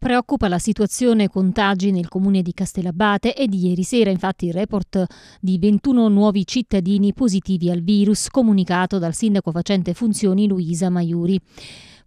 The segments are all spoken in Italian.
Preoccupa la situazione contagi nel comune di Castellabate e di ieri sera infatti il report di 21 nuovi cittadini positivi al virus comunicato dal sindaco facente funzioni Luisa Maiuri.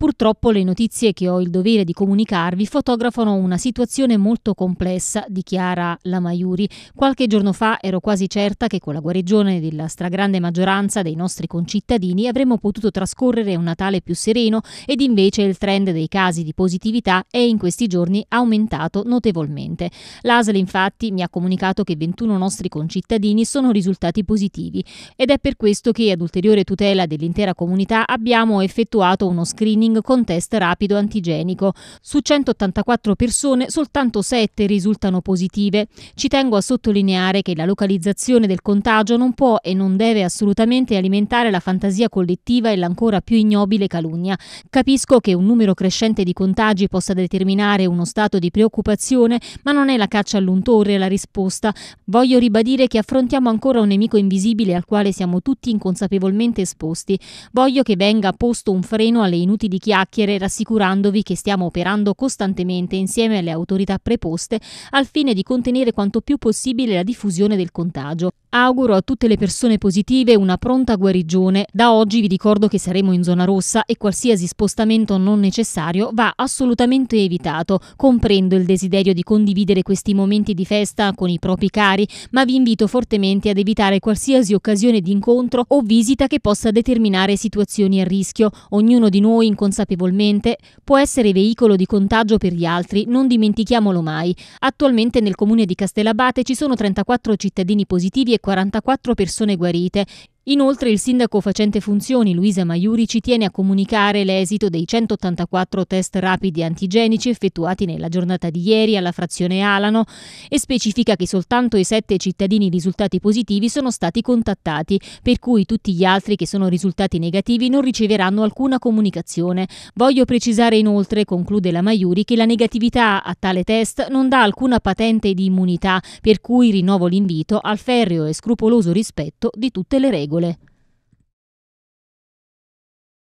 Purtroppo le notizie che ho il dovere di comunicarvi fotografano una situazione molto complessa, dichiara la Maiuri. Qualche giorno fa ero quasi certa che con la guarigione della stragrande maggioranza dei nostri concittadini avremmo potuto trascorrere un Natale più sereno ed invece il trend dei casi di positività è in questi giorni aumentato notevolmente. L'ASL infatti mi ha comunicato che 21 nostri concittadini sono risultati positivi ed è per questo che ad ulteriore tutela dell'intera comunità abbiamo effettuato uno screening screening con test rapido antigenico. Su 184 persone soltanto 7 risultano positive. Ci tengo a sottolineare che la localizzazione del contagio non può e non deve assolutamente alimentare la fantasia collettiva e l'ancora più ignobile calunnia. Capisco che un numero crescente di contagi possa determinare uno stato di preoccupazione, ma non è la caccia all'untore la risposta. Voglio ribadire che affrontiamo ancora un nemico invisibile al quale siamo tutti inconsapevolmente esposti. Voglio che venga posto un freno alle inutili chiacchiere rassicurandovi che stiamo operando costantemente insieme alle autorità preposte al fine di contenere quanto più possibile la diffusione del contagio. Auguro a tutte le persone positive una pronta guarigione. Da oggi vi ricordo che saremo in zona rossa e qualsiasi spostamento non necessario va assolutamente evitato. Comprendo il desiderio di condividere questi momenti di festa con i propri cari, ma vi invito fortemente ad evitare qualsiasi occasione di incontro o visita che possa determinare situazioni a rischio. Ognuno di noi inconsapevolmente può essere veicolo di contagio per gli altri, non dimentichiamolo mai. Attualmente nel comune di Castellabate ci sono 34 cittadini positivi e 44 persone guarite Inoltre il sindaco facente funzioni Luisa Maiuri ci tiene a comunicare l'esito dei 184 test rapidi antigenici effettuati nella giornata di ieri alla frazione Alano e specifica che soltanto i sette cittadini risultati positivi sono stati contattati, per cui tutti gli altri che sono risultati negativi non riceveranno alcuna comunicazione. Voglio precisare inoltre, conclude la Maiuri, che la negatività a tale test non dà alcuna patente di immunità, per cui rinnovo l'invito al ferreo e scrupoloso rispetto di tutte le regole sole.